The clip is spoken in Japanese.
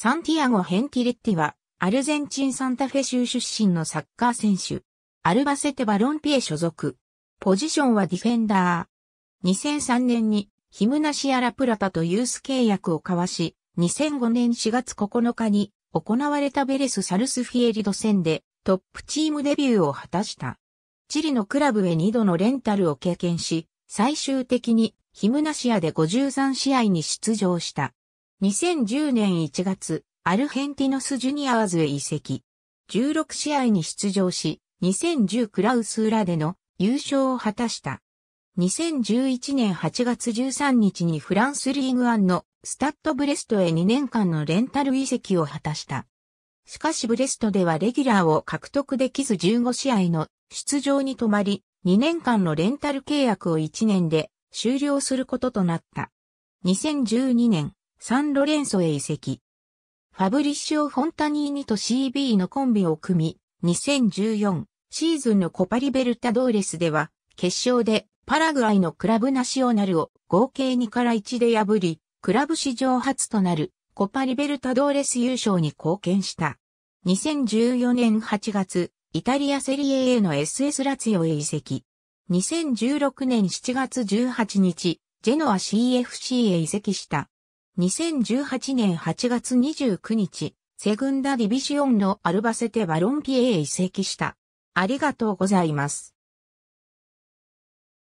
サンティアゴ・ヘンティレッティは、アルゼンチン・サンタフェ州出身のサッカー選手。アルバセテ・バロンピエ所属。ポジションはディフェンダー。2003年に、ヒムナシア・ラプラタとユース契約を交わし、2005年4月9日に、行われたベレス・サルスフィエリド戦で、トップチームデビューを果たした。チリのクラブへ2度のレンタルを経験し、最終的にヒムナシアで53試合に出場した。2010年1月、アルヘンティノスジュニアーズへ移籍。16試合に出場し、2010クラウス裏での優勝を果たした。2011年8月13日にフランスリーグ1のスタッドブレストへ2年間のレンタル移籍を果たした。しかしブレストではレギュラーを獲得できず15試合の出場に止まり、2年間のレンタル契約を1年で終了することとなった。2012年、サンロレンソへ移籍。ファブリッシオ・フォンタニーニと CB のコンビを組み、2014シーズンのコパリベルタドーレスでは、決勝でパラグアイのクラブナシオナルを合計2から1で破り、クラブ史上初となるコパリベルタドーレス優勝に貢献した。2014年8月、イタリアセリエ A の SS ラツィオへ移籍。2016年7月18日、ジェノア CFC へ移籍した。2018年8月29日、セグンダディビシオンのアルバセテバロンピエへ移籍した。ありがとうございます。